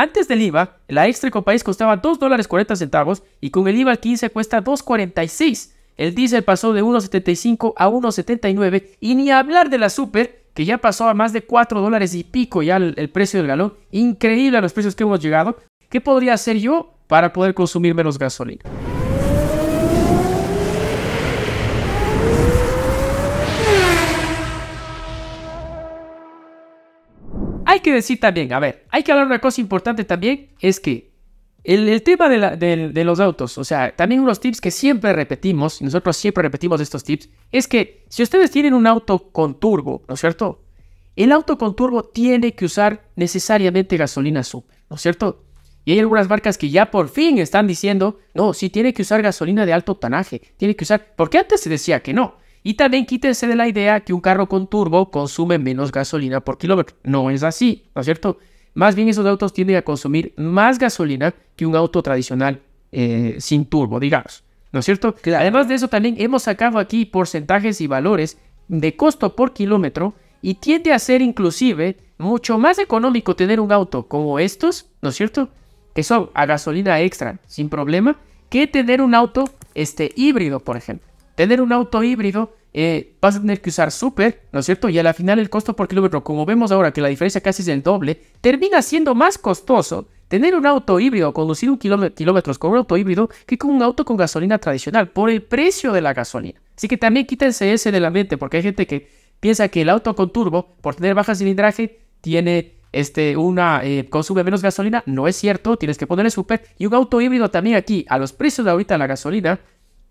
Antes del IVA, la extra con país costaba $2.40 dólares centavos y con el IVA al 15 cuesta 2.46. El diésel pasó de 1.75 a 1.79 y ni hablar de la super que ya pasó a más de 4 dólares y pico ya el, precio del galón. Increíble a los precios que hemos llegado. ¿Qué podría hacer yo para poder consumir menos gasolina? hay que decir también, a ver, hay que hablar una cosa importante también, es que el, tema de, los autos, o sea, también unos tips que siempre repetimos, nosotros siempre repetimos estos tips, es que si ustedes tienen un auto con turbo, ¿no es cierto? El auto con turbo tiene que usar necesariamente gasolina super, ¿no es cierto? Y hay algunas marcas que ya por fin están diciendo, no, si tiene que usar gasolina de alto tanaje, tiene que usar, porque antes se decía que no, y también quítense de la idea que un carro con turbo consume menos gasolina por kilómetro. No es así, ¿no es cierto? Más bien esos autos tienden a consumir más gasolina que un auto tradicional eh, sin turbo, digamos. ¿No es cierto? Además de eso, también hemos sacado aquí porcentajes y valores de costo por kilómetro y tiende a ser inclusive mucho más económico tener un auto como estos, ¿no es cierto? Que son a gasolina extra sin problema, que tener un auto este, híbrido, por ejemplo tener un auto híbrido, eh, vas a tener que usar super, ¿no es cierto? Y al final el costo por kilómetro, como vemos ahora que la diferencia casi es el doble, termina siendo más costoso tener un auto híbrido, conducir un kilómetro, kilómetros con un auto híbrido que con un auto con gasolina tradicional, por el precio de la gasolina. Así que también quítense ese del ambiente, porque hay gente que piensa que el auto con turbo, por tener baja cilindraje, tiene este, una, eh, consume menos gasolina. No es cierto, tienes que ponerle super. Y un auto híbrido también aquí, a los precios de ahorita la gasolina,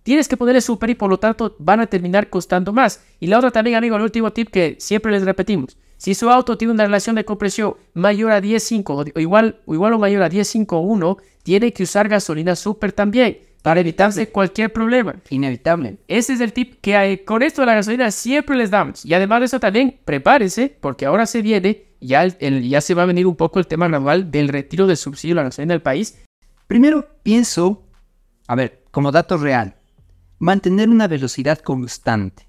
tienes que ponerle super y por lo tanto van a terminar costando más. Y la otra también, amigo, el último tip que siempre les repetimos. Si su auto tiene una relación de compresión mayor a 10.5 o igual, o igual o mayor a 10.5.1, tiene que usar gasolina super también para evitarse cualquier problema. Inevitable. Ese es el tip que eh, con esto de la gasolina siempre les damos. Y además de eso también, prepárese porque ahora se viene, ya, ya se va a venir un poco el tema gradual del retiro del subsidio de la gasolina del país. Primero pienso, a ver, como dato real, mantener una velocidad constante.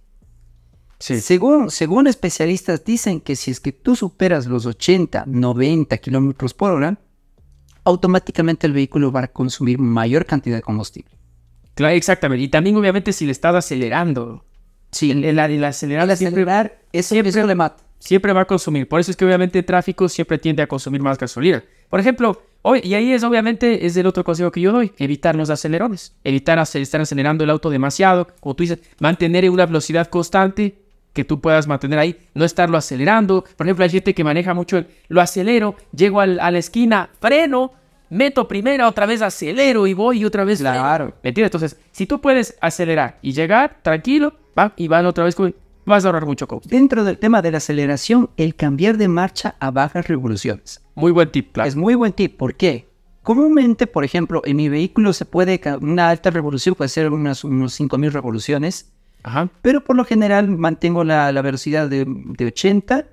Sí. Según, según especialistas dicen que si es que tú superas los 80, 90 kilómetros por hora, automáticamente el vehículo va a consumir mayor cantidad de combustible. Claro, exactamente. Y también obviamente si le estás acelerando. Sí, el, acelerar, el acelerar siempre, es, siempre, siempre va a consumir. Por eso es que obviamente el tráfico siempre tiende a consumir más gasolina. Por ejemplo, y ahí es obviamente es el otro consejo que yo doy, evitar los acelerones, evitar estar acelerando el auto demasiado, como tú dices, mantener una velocidad constante que tú puedas mantener ahí, no estarlo acelerando. Por ejemplo, hay gente que maneja mucho lo acelero, llego a la esquina, freno, meto primera, otra vez acelero y voy y otra vez. Claro. ¿Me Entonces, si tú puedes acelerar y llegar tranquilo, va, y van otra vez con vas a ahorrar mucho combustible. Dentro del tema de la aceleración, el cambiar de marcha a bajas revoluciones. Muy buen tip, claro. Es muy buen tip. ¿Por qué? Comúnmente, por ejemplo, en mi vehículo se puede, una alta revolución puede ser unas unos 5.000 revoluciones, Ajá. pero por lo general mantengo la, velocidad de, de 80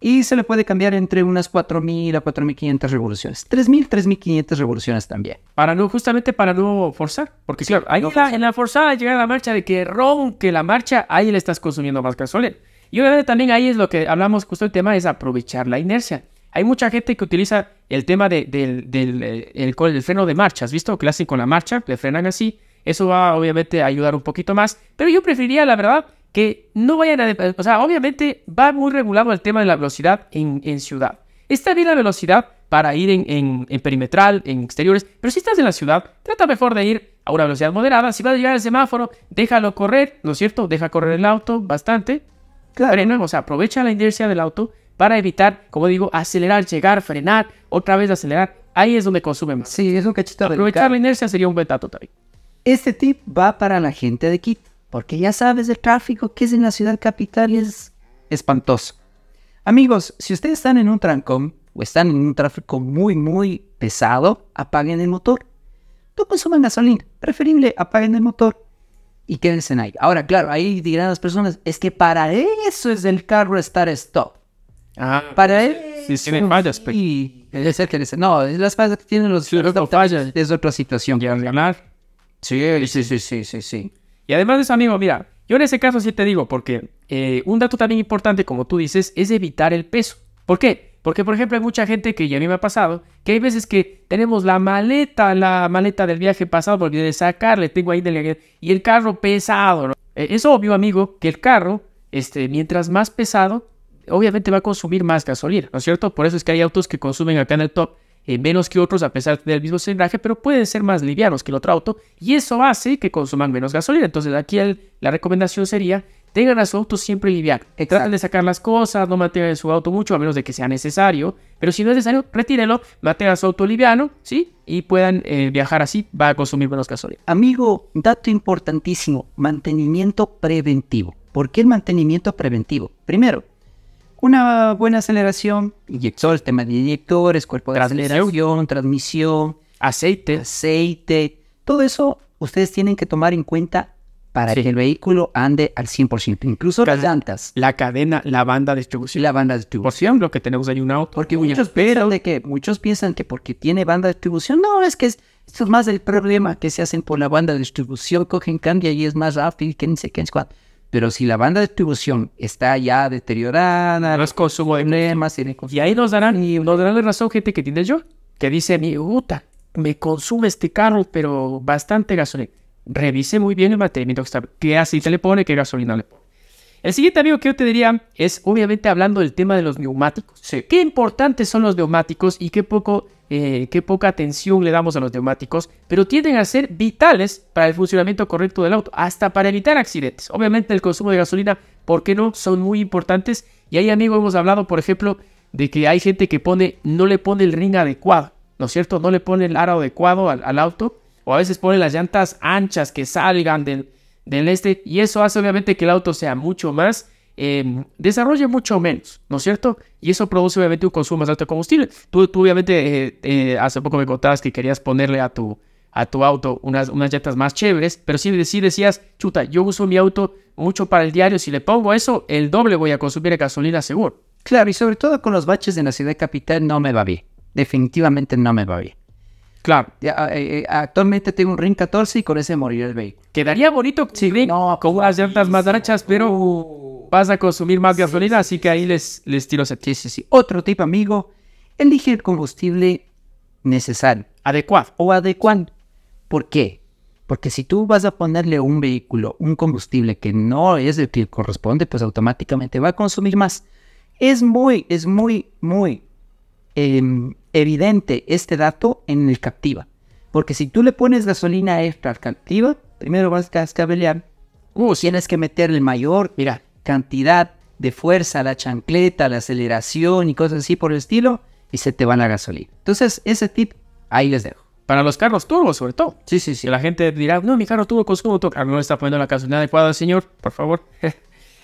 y se le puede cambiar entre unas 4.000 a 4.500 revoluciones. 3.000, 3.500 revoluciones también. Para no, justamente para no forzar. Porque si claro, en, la, forzada llegar a la marcha, de que ronque la marcha, ahí le estás consumiendo más gasolina. Y obviamente también ahí es lo que hablamos justo el tema, es aprovechar la inercia. Hay mucha gente que utiliza el tema del, del, eh, freno de marchas, ¿Has visto? Clásico con la marcha, le frenan así. Eso va obviamente a ayudar un poquito más. Pero yo preferiría, la verdad, que no vayan a... O sea, obviamente va muy regulado el tema de la velocidad en, ciudad. Está bien la velocidad para ir en, perimetral, en exteriores, pero si estás en la ciudad, trata mejor de ir a una velocidad moderada. Si vas a llegar al semáforo, déjalo correr, ¿no es cierto? Deja correr el auto bastante. Claro. o sea, aprovecha la inercia del auto para evitar, como digo, acelerar, llegar, frenar, otra vez acelerar. Ahí es donde consume más. Sí, es un cachito Aprovechar la inercia sería un dato también. Este tip va para la gente de KIT porque ya sabes el tráfico que es en la ciudad capital es espantoso. Amigos, si ustedes están en un trancón o están en un tráfico muy, muy pesado, apaguen el motor. No consuman gasolina, preferible apaguen el motor y quédense ahí. Ahora, claro, ahí dirán las personas, es que para eso es el carro estar stop. Ah, para pues, él. Si sí, tiene fallas, pues. que dice. No, las fallas que tienen los. Es otra situación. Quieren ganar. Sí, sí, sí, sí, sí. sí. Y además de eso, amigo, mira, yo en ese caso sí te digo, porque eh, un dato también importante, como tú dices, es evitar el peso. ¿Por qué? Porque, por ejemplo, hay mucha gente que ya a mí me ha pasado, que hay veces que tenemos la maleta, la maleta del viaje pasado, porque de sacarle tengo ahí, del, y el carro pesado, ¿no? E, es obvio, amigo, que el carro, este, mientras más pesado, obviamente va a consumir más gasolina, ¿no es cierto? Por eso es que hay autos que consumen acá en el top eh, menos que otros a pesar de mismo cilindraje, pero pueden ser más livianos que el otro auto y eso hace que consuman menos gasolina. Entonces aquí la recomendación sería tengan a su auto siempre liviano. Eh, traten de sacar las cosas, no mantengan su auto mucho, a menos de que sea necesario. Pero si no es necesario, retírelo, mantengan su auto liviano, ¿sí? Y puedan eh, viajar así, va a consumir menos gasolina. Amigo, dato importantísimo, mantenimiento preventivo. ¿Por qué el mantenimiento preventivo? Primero, una buena aceleración, inyectores, tema de inyectores, cuerpo de aceleración, transmisión, aceite, aceite, todo eso ustedes tienen que tomar en cuenta para que el vehículo ande al 100%, incluso las llantas. La cadena, la banda de distribución. La banda de distribución, lo que tenemos ahí un auto. Porque muchos piensan, de que, muchos piensan que porque tiene banda de distribución, no, es que es, esto es más el problema que se hacen por la banda de distribución, cogen cambio y es más rápido que ni se qué pero si la banda de distribución está ya deteriorada, los consumo de y ahí nos darán, y nos darán la razón gente que tiene yo, que dice, mi puta, me consume este carro, pero bastante gasolina. Revise muy bien el mantenimiento que está, qué aceite le pone, qué gasolina le pone. El siguiente amigo que yo te diría es obviamente hablando del tema de los neumáticos. Qué importantes son los neumáticos y qué, poco, eh, qué poca atención le damos a los neumáticos, pero tienden a ser vitales para el funcionamiento correcto del auto, hasta para evitar accidentes. Obviamente el consumo de gasolina, ¿por qué no? Son muy importantes. Y ahí, amigo, hemos hablado, por ejemplo, de que hay gente que pone, no le pone el ring adecuado, ¿no es cierto? No le pone el aro adecuado al auto, o a veces pone las llantas anchas que salgan del del este y eso hace obviamente que el auto sea mucho más, eh, desarrolle mucho menos, ¿no es cierto? Y eso produce obviamente un consumo más alto de combustible. Tú, obviamente eh, eh, hace poco me contabas que querías ponerle a tu, a tu auto unas, unas llantas más chéveres, pero si, decías, chuta, yo uso mi auto mucho para el diario, si le pongo eso, el doble voy a consumir gasolina seguro. Claro, y sobre todo con los baches de la ciudad capital no me va bien. Definitivamente no me va bien. Claro. Eh, actualmente tengo un RIN 14 y con ese moriré el vehículo. Quedaría bonito sí, no, con pues, unas llantas más anchas, pero uh. vas a consumir más gasolina, así que ahí les, les tiro ese sí, Otro tip, amigo, elige el combustible necesario. Adecuado. O adecuado. ¿Por qué? Porque si tú vas a ponerle un vehículo un combustible que no es el que corresponde, pues automáticamente va a consumir más. Es muy, es muy, muy em, evidente este dato en el Captiva. Porque si tú le pones gasolina extra al Captiva, Primero vas a escabelear uh, tienes que meter el mayor, mira, cantidad de fuerza, la chancleta, la aceleración y cosas así por el estilo, y se te van a gasolina. Entonces, ese tip ahí les dejo. Para los carros turbo, sobre todo. Sí, sí, sí. La gente dirá, no, mi carro turbo consumo turbo. Ah, no está poniendo la gasolina adecuada, señor, por favor.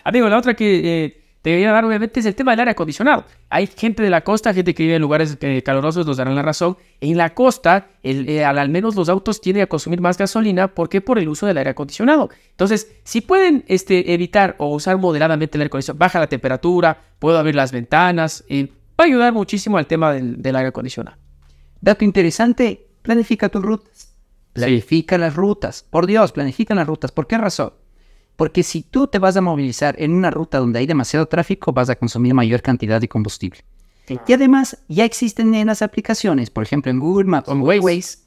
Amigo, la otra que eh, te voy a dar obviamente es el tema del aire acondicionado. Hay gente de la costa, gente que vive en lugares eh, calurosos, nos darán la razón. En la costa, eh, al, menos los autos tienden a consumir más gasolina porque por el uso del aire acondicionado. Entonces, si pueden este, evitar o usar moderadamente el aire acondicionado, baja la temperatura, puedo abrir las ventanas, y eh, va a ayudar muchísimo al tema del, aire acondicionado. Dato interesante, planifica tus rutas. Planifica las rutas. Por Dios, planifica las rutas. ¿Por qué razón? Porque si tú te vas a movilizar en una ruta donde hay demasiado tráfico, vas a consumir mayor cantidad de combustible. Y además, ya existen en las aplicaciones, por ejemplo, en Google Maps o en Waze,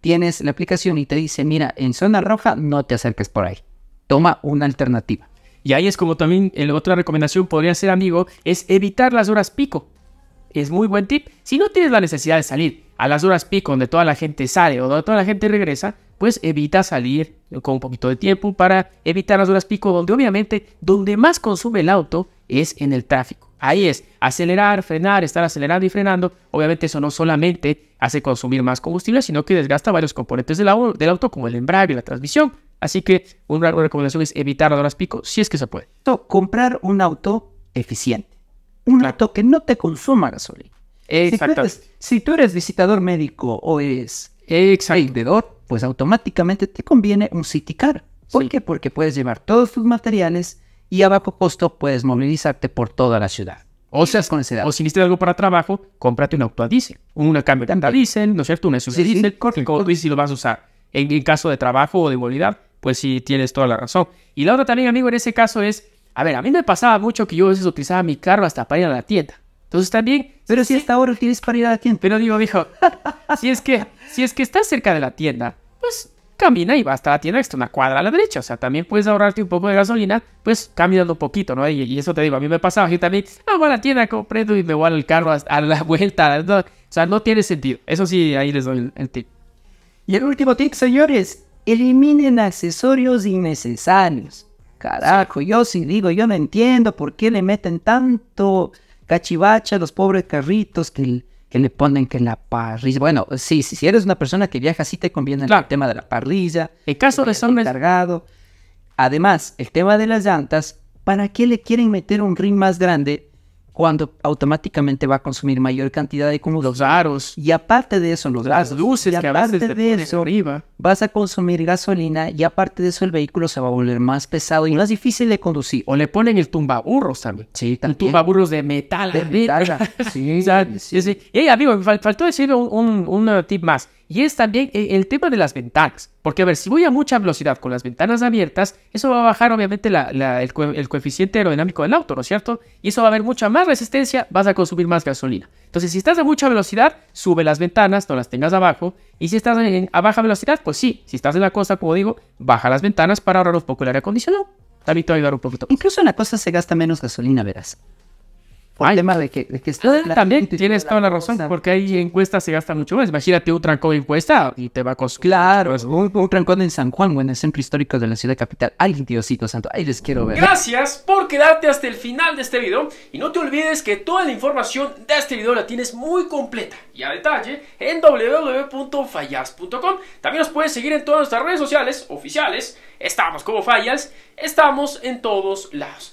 tienes la aplicación y te dice, mira, en zona roja no te acerques por ahí. Toma una alternativa. Y ahí es como también el, eh, otra recomendación podría ser, amigo, es evitar las horas pico es muy buen tip. Si no tienes la necesidad de salir a las horas pico donde toda la gente sale o donde toda la gente regresa, pues evita salir con un poquito de tiempo para evitar las horas pico donde obviamente donde más consume el auto es en el tráfico. Ahí es, acelerar, frenar, estar acelerando y frenando. Obviamente eso no solamente hace consumir más combustible, sino que desgasta varios componentes del auto, del auto como el embrague, y la transmisión. Así que una recomendación es evitar las horas pico si es que se puede. Comprar un auto eficiente un auto que no te consuma gasolina. Exacto. Si, tú eres, visitador médico o eres vendedor, pues automáticamente te conviene un City Car. ¿Por qué? Porque puedes llevar todos tus materiales y a bajo costo puedes movilizarte por toda la ciudad. O sea, con esa edad. O si necesitas algo para trabajo, cómprate un auto a diésel. Una camioneta diesel, ¿no es cierto? Una SUV sí, sí, si lo vas a usar. En, el caso de trabajo o de movilidad, pues sí tienes toda la razón. Y la otra también, amigo, en ese caso es a ver, a mí me pasaba mucho que yo a veces utilizaba mi carro hasta para ir a la tienda. Entonces también... Pero si hasta ahora tienes para ir a la tienda. Pero digo, dijo, si, es que, si es que estás cerca de la tienda, pues camina y va hasta la tienda que está una cuadra a la derecha. O sea, también puedes ahorrarte un poco de gasolina, pues caminando un poquito, ¿no? Y, eso te digo, a mí me pasaba, yo también, ah, a la tienda, compré y me voy al carro a la vuelta. o sea, no tiene sentido. Eso sí, ahí les doy el tip. Y el último tip, señores, eliminen accesorios innecesarios. Carajo, yo sí digo, yo no entiendo por qué le meten tanto cachivacha a los pobres carritos que, que le ponen que la parrilla. Bueno, sí, sí, si eres una persona que viaja, sí te conviene el tema de la parrilla. El caso de Además, el tema de las llantas, ¿para qué le quieren meter un ring más grande cuando automáticamente va a consumir mayor cantidad de combustible. Los aros. Y aparte de eso, los las aros, luces y de eso, arriba. vas a consumir gasolina y aparte de eso el vehículo se va a volver más pesado y más difícil de conducir. O le ponen el tumbaburros también. Sí, también. El tumbaburros de metal. De metal. sí, sí, Y amigo, faltó decir un, un, un tip más. Y es también eh, el tema de las ventanas. Porque, a ver, si voy a mucha velocidad con las ventanas abiertas, eso va a bajar obviamente el, coeficiente aerodinámico del auto, ¿no es cierto? Y eso va a haber mucha más resistencia, vas a consumir más gasolina. Entonces, si estás a mucha velocidad, sube las ventanas, no las tengas abajo. Y si estás a baja velocidad, pues sí, si estás en la costa, como digo, baja las ventanas para ahorrar un poco el aire acondicionado. También te va a ayudar un poquito. Incluso en la costa se gasta menos gasolina, verás el tema de que, ah, también tienes toda la razón, porque hay encuestas se gasta mucho más. Imagínate un trancón encuesta y te va a costar. Claro, un, un, trancón en San Juan o en el centro histórico de la ciudad capital. alguien Diosito Santo, ahí les quiero ver. Gracias por quedarte hasta el final de este video y no te olvides que toda la información de este video la tienes muy completa y a detalle en www.fallas.com. También nos puedes seguir en todas nuestras redes sociales oficiales. Estamos como Fallas, estamos en todos lados.